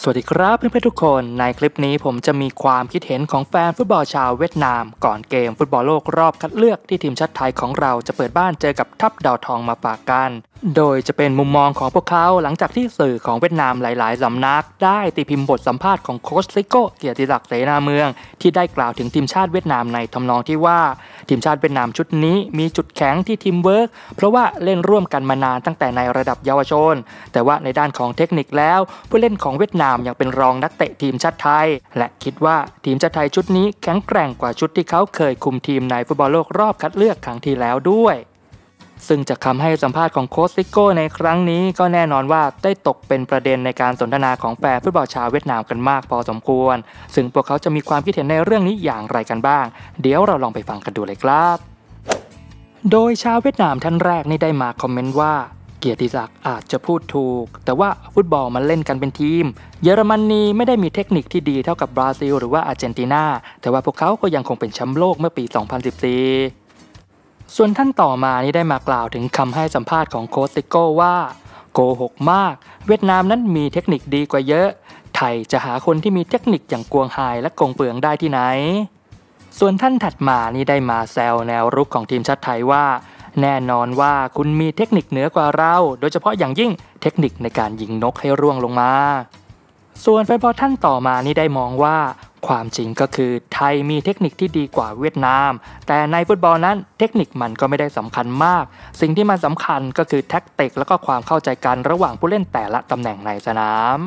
สวัสดีครับเพื่อนๆทุกคนในคลิปนี้ผมจะมีความคิดเห็นของแฟนฟุตบอลชาวเวียดนาม ก่อนเกมฟุตบอลโลกรอบคัดเลือก ที่ทีมชาติไทยของเราจะเปิดบ้านเจอกับทัพดาวทองมาฝากกัน โดยจะเป็นมุมมองของพวกเขาหลังจากที่สื่อของเวียดนามหลายๆ สำนัก ได้ตีพิมพ์บทสัมภาษณ์ของโค้ชลิโก้เกียรติศักดิ์เสนาเมืองที่ได้กล่าวถึงทีมชาติเวียดนามในทำนองที่ว่า ทีมชาติเวียดนามชุดนี้มีจุดแข็งที่ทีมเวิร์กเพราะว่าเล่นร่วมกันมานานตั้งแต่ในระดับเยาวชน แต่ว่าในด้านของเทคนิคแล้วผู้เล่นของเวียดนามามยังเป็นรองนักเตะทีมชาติไทย และคิดว่าทีมชาติไทยชุดนี้แข็งแกร่งกว่าชุดที่เขาเคยคุมทีมในฟุตบอลโลกรอบคัดเลือกครั้งที่แล้วด้วย ซึ่งจากคำให้สัมภาษณ์ของโค้ชซิโก้ในครั้งนี้ ก็แน่นอนว่า ได้ตกเป็นประเด็นในการสนทนาของแฟนฟุตบอลชาวเวียดนามกันมากพอสมควร ซึ่งพวกเขาจะมีความคิดเห็นในเรื่องนี้อย่างไรกันบ้าง เดี๋ยวเราลองไปฟังกันดูเลยครับ โดยชาวเวียดนามท่านแรกนี่ได้มาคอมเมนต์ว่าเกียรติศักดิ์อาจจะพูดถูก แต่ว่าฟุตบอลมันเล่นกันเป็นทีม เยอรมนนีไม่ได้มีเทคนิคที่ดีเท่ากับบราซิลหรือว่าอาร์เจนตินา แต่ว่าพวกเขาก็ยังคงเป็นแชมป์โลกเมื่อปี 2014 ส่วนท่านต่อมานี้ได้มากล่าวถึงคำให้สัมภาษณ์ของโคสติโก้ว่า โกหกมาก เวียดนามนั้นมีเทคนิคดีกว่าเยอะ ไทยจะหาคนที่มีเทคนิคอย่างกวงไฮและกงเปืองได้ที่ไหน ส่วนท่านถัดมานี่ได้มาแซวแนวรุกของทีมชาติไทยว่าแน่นอนว่าคุณมีเทคนิคเหนือกว่าเรา โดยเฉพาะอย่างยิ่งเทคนิคในการยิงนกให้ร่วงลงมา ส่วนแฟนบอลท่านต่อมานี่ได้มองว่า ความจริงก็คือไทยมีเทคนิคที่ดีกว่าเวียดนาม แต่ในฟุตบอลนั้นเทคนิคมันก็ไม่ได้สำคัญมาก สิ่งที่มันสาคัญก็คือแท็กติกและก็ความเข้าใจกันระหว่างผู้เล่นแต่ละตำแหน่งในสนาม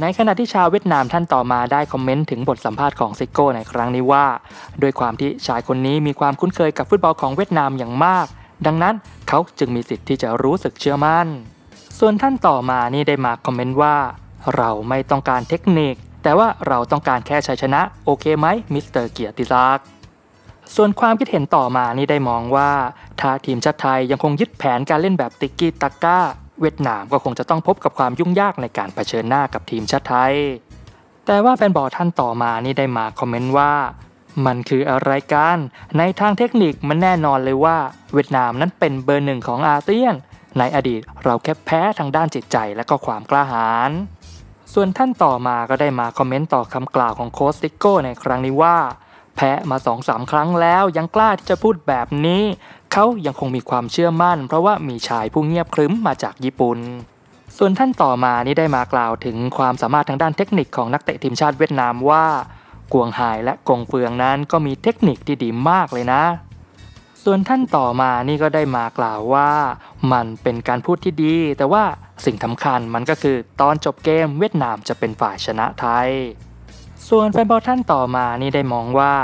ในขณะที่ชาวเวียดนามท่านต่อมาได้คอมเมนต์ถึงบทสัมภาษณ์ของซิโก้ในครั้งนี้ว่าด้วยความที่ชายคนนี้มีความคุ้นเคยกับฟุตบอลของเวียดนามอย่างมากดังนั้นเขาจึงมีสิทธิ์ที่จะรู้สึกเชื่อมัน่น ส่วนท่านต่อมานี่ได้มาคอมเมนต์ว่า เราไม่ต้องการเทคนิค แต่ว่าเราต้องการแค่ชัยชนะโอเคไหมมิสเตอร์เกียรติศักดิ์ส่วนความคิดเห็นต่อมานี่ได้มองว่า ถ้าทีมชาติไทยยังคงยึดแผนการเล่นแบบติกกี้ตักก้าเวียดนามก็คงจะต้องพบกับความยุ่งยากในการเผชิญหน้ากับทีมชาติไทย แต่ว่าแฟนบอลท่านต่อมานี่ได้มาคอมเมนต์ว่ามันคืออะไรกัน ในทางเทคนิคมันแน่นอนเลยว่า เวียดนามนั้นเป็นเบอร์หนึ่งของอาเซียน ในอดีตเราแค่แพ้ทางด้านจิตใจและก็ความกล้าหาญ ส่วนท่านต่อมาก็ได้มาคอมเมนต์ต่อคำกล่าวของโค้ชติโก้ในครั้งนี้ว่า แพ้มาสองสามครั้งแล้วยังกล้าที่จะพูดแบบนี้ เขายังคงมีความเชื่อมั่นเพราะว่ามีชายผู้เงียบครึ้มมาจากญี่ปุ่น ส่วนท่านต่อมา นี่ได้มากล่าวถึงความสามารถทางด้านเทคนิคของนักเตะทีมชาติเวียดนามว่ากวงหายและกงเฟืองนั้นก็มีเทคนิคที่ดีมากเลยนะ ส่วนท่านต่อมานี่ก็ได้มากล่าวว่า มันเป็นการพูดที่ดี แต่ว่าสิ่งสำคัญมันก็คือตอนจบเกมเวียดนามจะเป็นฝ่ายชนะไทย ส่วนแฟนบอลท่านต่อมานี่ได้มองว่า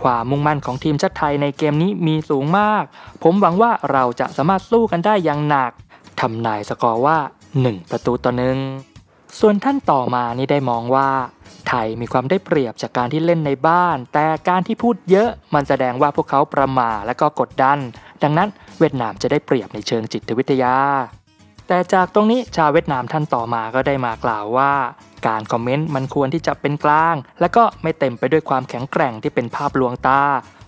ความมุ่งมั่นของทีมชาติไทยในเกมนี้มีสูงมาก ผมหวังว่าเราจะสามารถสู้กันได้อย่างหนักทำนายสกอร์ว่า 1 ประตูต่อหนึ่งส่วนท่านต่อมานี่ได้มองว่าไทยมีความได้เปรียบจากการที่เล่นในบ้าน แต่การที่พูดเยอะมันแสดงว่าพวกเขาประมาและก็กดดัน ดังนั้นเวียดนามจะได้เปรียบในเชิงจิตวิทยา แต่จากตรงนี้ชาวเวียดนามท่านต่อมาก็ได้มากล่าวว่า การคอมเมนต์มันควรที่จะเป็นกลาง และก็ไม่เต็มไปด้วยความแข็งแกร่งที่เป็นภาพลวงตา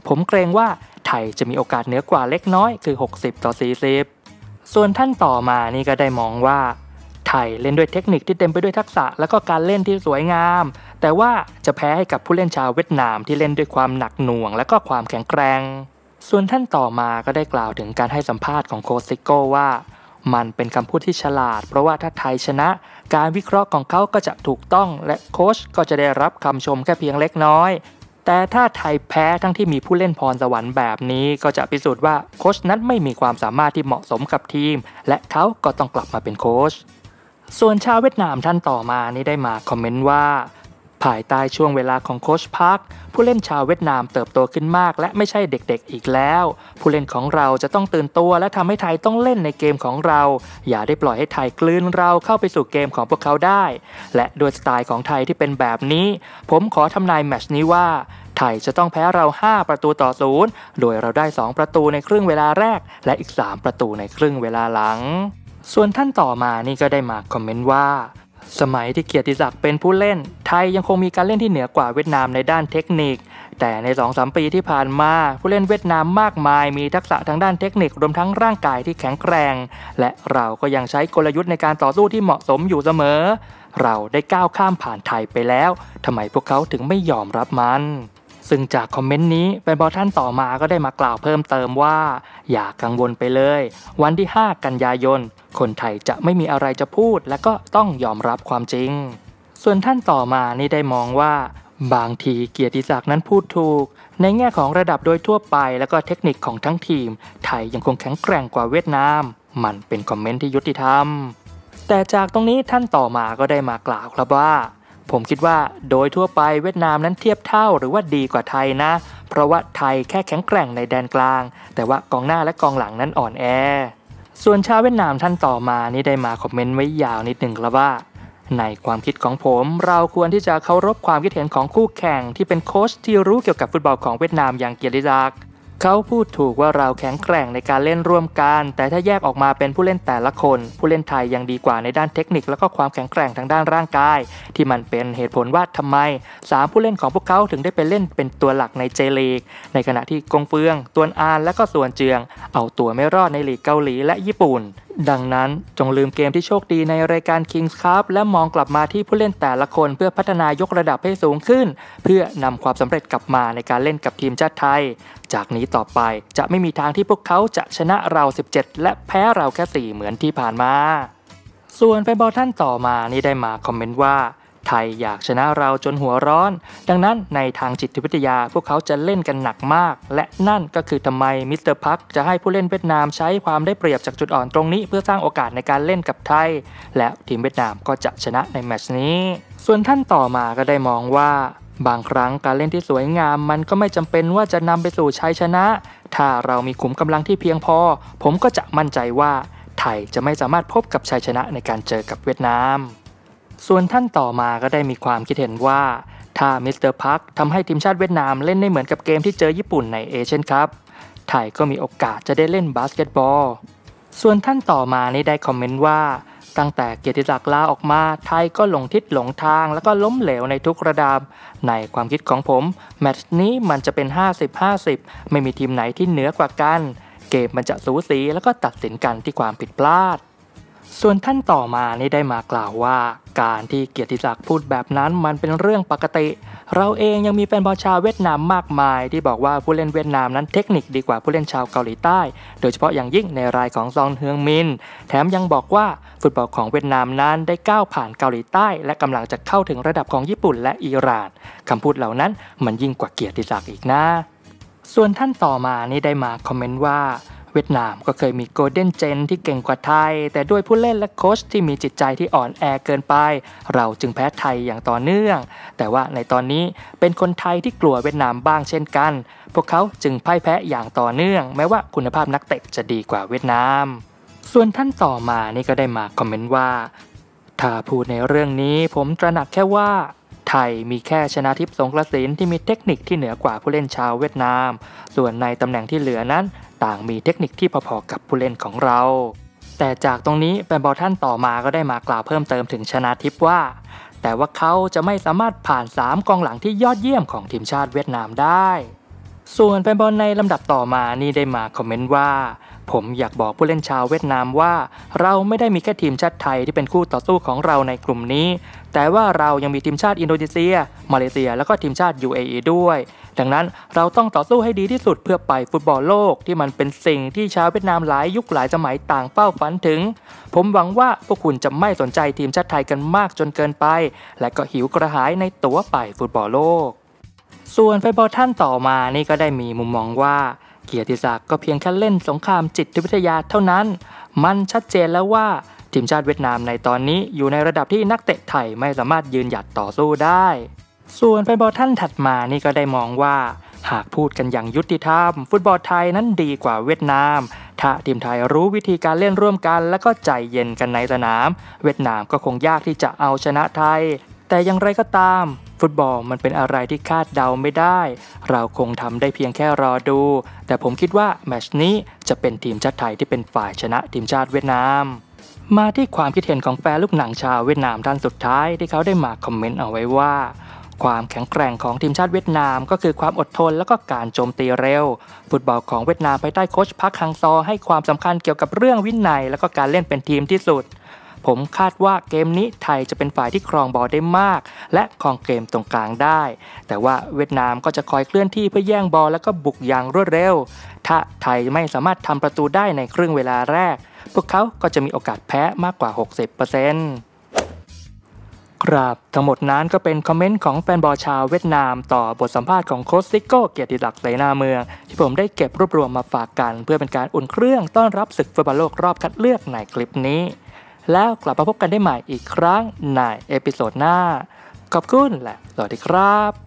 ผมเกรงว่าไทยจะมีโอกาสเหนือกว่าเล็กน้อยคือ 60 ต่อ 40 ส่วนท่านต่อมานี่ก็ได้มองว่าไทยเล่นด้วยเทคนิคที่เต็มไปด้วยทักษะและก็การเล่นที่สวยงามแต่ว่าจะแพ้ให้กับผู้เล่นชาวเวียดนามที่เล่นด้วยความหนักหน่วงและก็ความแข็งแกร่ง ส่วนท่านต่อมาก็ได้กล่าวถึงการให้สัมภาษณ์ของโคซิโก้ว่า มันเป็นคำพูดที่ฉลาด เพราะว่าถ้าไทยชนะ การวิเคราะห์ของเขาก็จะถูกต้อง และโค้ชก็จะได้รับคำชมแค่เพียงเล็กน้อย แต่ถ้าไทยแพ้ทั้งที่มีผู้เล่นพรสวรรค์แบบนี้ ก็จะพิสูจน์ว่าโค้ชนั้นไม่มีความสามารถที่เหมาะสมกับทีม และเขาก็ต้องกลับมาเป็นโค้ช ส่วนชาวเวียดนามท่านต่อมา นี่ได้มาคอมเมนต์ว่าภายใต้ช่วงเวลาของโคชพักผู้เล่นชาวเวียดนามเติบโตขึ้นมากและไม่ใช่เด็กๆ อีกแล้ว ผู้เล่นของเราจะต้องตื่นตัวและทำให้ไทยต้องเล่นในเกมของเรา อย่าได้ปล่อยให้ไทยกลืนเราเข้าไปสู่เกมของพวกเขาได้ และโดยสไตล์ของไทยที่เป็นแบบนี้ ผมขอทำนายแมชนี้ว่า ไทยจะต้องแพ้เรา 5 ประตูต่อศูนย์โดยเราได้ 2 ประตูในครึ่งเวลาแรก และอีก 3 ประตูในครึ่งเวลาหลัง ส่วนท่านต่อมานี่ก็ได้มาคอมเมนต์ว่าสมัยที่เกียรติศักดิ์เป็นผู้เล่น ไทยยังคงมีการเล่นที่เหนือกว่าเวียดนามในด้านเทคนิค แต่ใน2-3ปีที่ผ่านมา ผู้เล่นเวียดนามมากมายมีทักษะทางด้านเทคนิครวมทั้งร่างกายที่แข็งแกร่งและเราก็ยังใช้กลยุทธ์ในการต่อสู้ที่เหมาะสมอยู่เสมอ เราได้ก้าวข้ามผ่านไทยไปแล้วทำไมพวกเขาถึงไม่ยอมรับมันซึ่งจากคอมเมนต์นี้เป็นบอท่านต่อมาก็ได้มากล่าวเพิ่มเติมว่า อย่ากกังวลไปเลย วันที่ 5 กันยายน คนไทยจะไม่มีอะไรจะพูดและก็ต้องยอมรับความจริง ส่วนท่านต่อมานี่ได้มองว่า บางทีเกียรติศักดิ์นั้นพูดถูก ในแง่ของระดับโดยทั่วไปและก็เทคนิคของทั้งทีมไทยยังคงแข็งแกร่งกว่าเวียดนามมันเป็นคอมเมนต์ที่ยุติธรรมแต่จากตรงนี้ท่านต่อมาก็ได้มากล่าวครับว่าผมคิดว่าโดยทั่วไปเวียดนามนั้นเทียบเท่าหรือว่าดีกว่าไทยนะ เพราะว่าไทยแค่แข็งแกร่งในแดนกลาง แต่ว่ากองหน้าและกองหลังนั้นอ่อนแอ ส่วนชาวเวียดนามท่านต่อมานี่ได้มาคอมเมนต์ไว้ยาวนิดหนึ่งครับว่า ในความคิดของผมเราควรที่จะเคารพความคิดเห็นของคู่แข่ง ที่เป็นโค้ชที่รู้เกี่ยวกับ ฟุตบอลของเวียดนามอย่างเกียรติศักดิ์เขาพูดถูกว่าเราแข็งแกร่งในการเล่นร่วมกัน แต่ถ้าแยกออกมาเป็นผู้เล่นแต่ละคน ผู้เล่นไทยยังดีกว่าในด้านเทคนิค และก็ความแข็งแกร่งทางด้านร่างกาย ที่มันเป็นเหตุผลว่าทำไม 3 ผู้เล่นของพวกเขาถึงได้ไปเล่นเป็นตัวหลักในเจลีก ในขณะที่กงเฟืองตัวอานและก็ส่วนเจือง เอาตัวไม่รอดในลีกเกาหลี และญี่ปุ่นดังนั้นจงลืมเกมที่โชคดีในรายการ Kings Cup และมองกลับมาที่ผู้เล่นแต่ละคนเพื่อพัฒนายกระดับให้สูงขึ้น เพื่อนำความสำเร็จกลับมาในการเล่นกับทีมชาติไทย จากนี้ต่อไปจะไม่มีทางที่พวกเขาจะชนะเรา 17 และแพ้เราแค่ 4 เหมือนที่ผ่านมา ส่วนแฟนบอลท่านต่อมานี่ได้มาคอมเมนต์ว่าไทย อยากชนะเราจนหัวร้อน ดังนั้นในทางจิตวิทยาพวกเขาจะเล่นกันหนักมาก และนั่นก็คือทำไมมิสเตอร์พักจะให้ผู้เล่นเวียดนามใช้ความได้เปรียบจากจุดอ่อนตรงนี้ เพื่อสร้างโอกาสในการเล่นกับไทย และทีมเวียดนามก็จะชนะในแมชนี้ ส่วนท่านต่อมาก็ได้มองว่าบางครั้งการเล่นที่สวยงามมันก็ไม่จำเป็นว่าจะนำไปสู่ชัยชนะ ถ้าเรามีขุมกำลังที่เพียงพอ ผมก็จะมั่นใจว่าไทยจะไม่สามารถพบกับชัยชนะในการเจอกับเวียดนามส่วนท่านต่อมาก็ได้มีความคิดเห็นว่า ถ้ามิสเตอร์พักทำให้ทีมชาติเวียดนามเล่นได้เหมือนกับเกมที่เจอญี่ปุ่นในเอเชียนคัพไทยก็มีโอกาสจะได้เล่นบาสเกตบอล ส่วนท่านต่อมานี่ได้คอมเมนต์ว่า ตั้งแต่เกียรติศักดิ์ลาออกมา ไทยก็หลงทิศหลงทางแล้วก็ล้มเหลวในทุกระดับในความคิดของผม แมตช์นี้มันจะเป็น 50-50 ไม่มีทีมไหนที่เหนือกว่ากัน เกมมันจะสูสีแล้วก็ตัดสินกันที่ความผิดพลาดส่วนท่านต่อมานี่ได้มากล่าวว่า การที่เกียรติศักดิ์พูดแบบนั้นมันเป็นเรื่องปกติ เราเองยังมีแฟนบอลชาวเวียดนามมากมาย ที่บอกว่าผู้เล่นเวียดนามนั้นเทคนิคดีกว่าผู้เล่นชาวเกาหลีใต้ โดยเฉพาะอย่างยิ่งในรายของซองเฮืองมินแถมยังบอกว่าฟุตบอลของเวียดนามนั้นได้ก้าวผ่านเกาหลีใต้ และกำลังจะเข้าถึงระดับของญี่ปุ่นและอิหร่านคำพูดเหล่านั้นมันยิ่งกว่าเกียรติศักดิ์อีกนะส่วนท่านต่อมานี่ได้มาคอมเมนต์ว่าเวียดนามก็เคยมีโกลเด้นเจน ที่เก่งกว่าไทย แต่ด้วยผู้เล่นและโค้ชที่มีจิตใจที่อ่อนแอเกินไป เราจึงแพ้ไทยอย่างต่อเนื่อง แต่ว่าในตอนนี้เป็นคนไทยที่กลัวเวียดนามบ้างเช่นกัน พวกเขาจึงพ่ายแพ้อย่างต่อเนื่อง แม้ว่าคุณภาพนักเตะจะดีกว่าเวียดนาม ส่วนท่านต่อมานี่ก็ได้มาคอมเมนต์ว่า ถ้าพูดในเรื่องนี้ ผมตระหนักแค่ว่า ไทยมีแค่ชนะทิพย์สงกระสินที่มีเทคนิคที่เหนือกว่าผู้เล่นชาวเวียดนาม ส่วนในตำแหน่งที่เหลือนั้นต่างมีเทคนิคที่พอๆกับผู้เล่นของเรา แต่จากตรงนี้ แฟนบอลท่านต่อมาก็ได้มากล่าวเพิ่มเติมถึงชนะทิพว่า แต่ว่าเขาจะไม่สามารถผ่าน3กองหลังที่ยอดเยี่ยมของทีมชาติเวียดนามได้ ส่วนแฟนบอลในลำดับต่อมานี่ได้มาคอมเมนต์ว่าผมอยากบอกผู้เล่นชาวเวียดนามว่า เราไม่ได้มีแค่ทีมชาติไทยที่เป็นคู่ต่อสู้ของเราในกลุ่มนี้ แต่ว่าเรายังมีทีมชาติอินโดนีเซีย มาเลเซีย แล้วก็ทีมชาติ UAE ด้วย ดังนั้นเราต้องต่อสู้ให้ดีที่สุดเพื่อไปฟุตบอลโลกที่มันเป็นสิ่งที่ชาวเวียดนามหลายยุคหลายสมัยต่างเป้าฝันถึง ผมหวังว่าพวกคุณจะไม่สนใจทีมชาติไทยกันมากจนเกินไป และก็หิวกระหายในตัวไปฟุตบอลโลกส่วนไฟบอลท่านต่อมานี่ก็ได้มีมุมมองว่าเกียรติศักดิ์ก็เพียงแค่เล่นสงครามจิตวิทยาเท่านั้น มันชัดเจนแล้วว่าทีมชาติเวียดนามในตอนนี้อยู่ในระดับที่นักเตะไทยไม่สามารถยืนหยัดต่อสู้ได้ ส่วนแฟนบอลท่านถัดมานี่ก็ได้มองว่า หากพูดกันอย่างยุติธรรม ฟุตบอลไทยนั้นดีกว่าเวียดนาม ถ้าทีมไทยรู้วิธีการเล่นร่วมกัน และก็ใจเย็นกันในสนาม เวียดนามก็คงยากที่จะเอาชนะไทย แต่อย่างไรก็ตามฟุตบอลมันเป็นอะไรที่คาดเดาไม่ได้ เราคงทำได้เพียงแค่รอดู แต่ผมคิดว่าแมชนี้จะเป็นทีมชาติไทยที่เป็นฝ่ายชนะทีมชาติเวียดนาม มาที่ความคิดเห็นของแฟนลูกหนังชาวเวียดนามท่านสุดท้ายที่เขาได้มาคอมเมนต์เอาไว้ว่า ความแข็งแกร่งของทีมชาติเวียดนามก็คือความอดทนและก็การโจมตีเร็ว ฟุตบอลของเวียดนามภายใต้โค้ชพักฮังซอให้ความสำคัญเกี่ยวกับเรื่องวินัยและก็การเล่นเป็นทีมที่สุดผมคาดว่าเกมนี้ไทยจะเป็นฝ่ายที่ครองบอลได้มาก และครองเกมตรงกลางได้ แต่ว่าเวียดนามก็จะคอยเคลื่อนที่เพื่อแย่งบอลแล้วก็บุกอย่างรวดเร็ว ถ้าไทยไม่สามารถทำประตูได้ในครึ่งเวลาแรก พวกเขาก็จะมีโอกาสแพ้มากกว่า 60%ครับ ทั้งหมดนั้นก็เป็นคอมเมนต์ของแฟนบอลชาวเวียดนาม ต่อบทสัมภาษณ์ของโคสตซิโก้เกียรติศักดิ์เสนาเมือง ที่ผมได้เก็บรวบรวมมาฝากกัน เพื่อเป็นการอุ่นเครื่องต้อนรับศึกฟุตบอลโลกรอบคัดเลือกในคลิปนี้แล้วกลับมาพบกันได้ใหม่อีกครั้งในเอพิโซดหน้า ขอบคุณและสวัสดีครับ